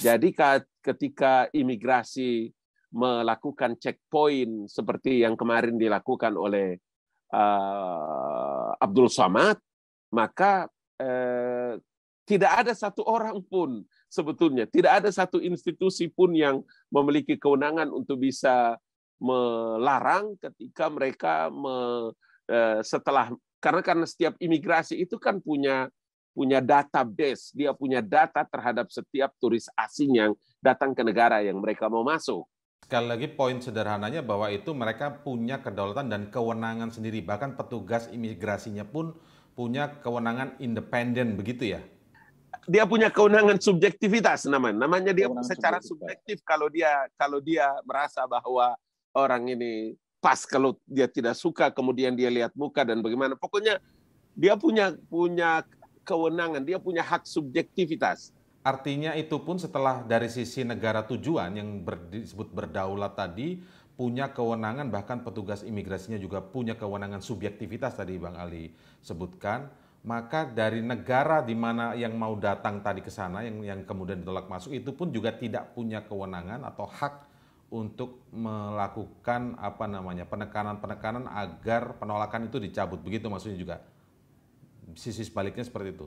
Jadi ketika imigrasi melakukan checkpoint seperti yang kemarin dilakukan oleh uh, Abdul Somad, maka uh, tidak ada satu orang pun sebetulnya, tidak ada satu institusi pun yang memiliki kewenangan untuk bisa melarang ketika mereka me, uh, setelah karena karena setiap imigrasi itu kan punya punya database, dia punya data terhadap setiap turis asing yang datang ke negara yang mereka mau masuk. Sekali lagi poin sederhananya bahwa itu mereka punya kedaulatan dan kewenangan sendiri, bahkan petugas imigrasinya pun punya kewenangan independen begitu ya. Dia punya kewenangan subjektivitas namanya. Namanya dia kewenangan secara subjektif kalau dia kalau dia merasa bahwa orang ini pas kalau dia tidak suka kemudian dia lihat muka dan bagaimana. Pokoknya dia punya punya kewenangan, dia punya hak subjektivitas. Artinya itu pun setelah dari sisi negara tujuan yang ber, disebut berdaulat tadi punya kewenangan bahkan petugas imigrasinya juga punya kewenangan subjektivitas tadi Bang Ali sebutkan maka dari negara di mana yang mau datang tadi ke sana yang yang kemudian ditolak masuk itu pun juga tidak punya kewenangan atau hak untuk melakukan apa namanya penekanan-penekanan agar penolakan itu dicabut begitu maksudnya juga sisi sebaliknya seperti itu?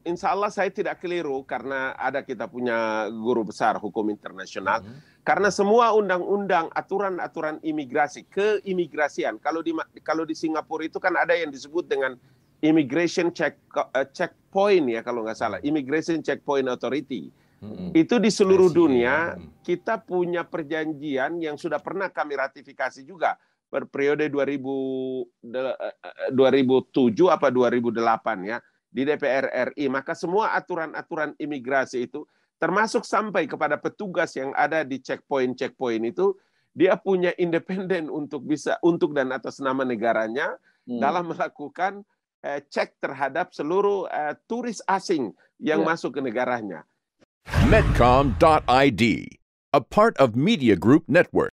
Insya Allah saya tidak keliru karena ada kita punya guru besar hukum internasional. Hmm. Karena semua undang-undang, aturan-aturan imigrasi, keimigrasian, kalau di kalau di Singapura itu kan ada yang disebut dengan immigration check uh, checkpoint ya kalau nggak salah, immigration checkpoint authority. Hmm. Itu di seluruh dunia hmm. kita punya perjanjian yang sudah pernah kami ratifikasi juga per periode 2000, 2007 apa 2008 ya di DPR RI maka semua aturan-aturan imigrasi itu termasuk sampai kepada petugas yang ada di checkpoint checkpoint itu dia punya independen untuk bisa untuk dan atas nama negaranya hmm. dalam melakukan eh, cek terhadap seluruh eh, turis asing yang yeah. masuk ke negaranya. Medcom.id, a part of Media Group Network.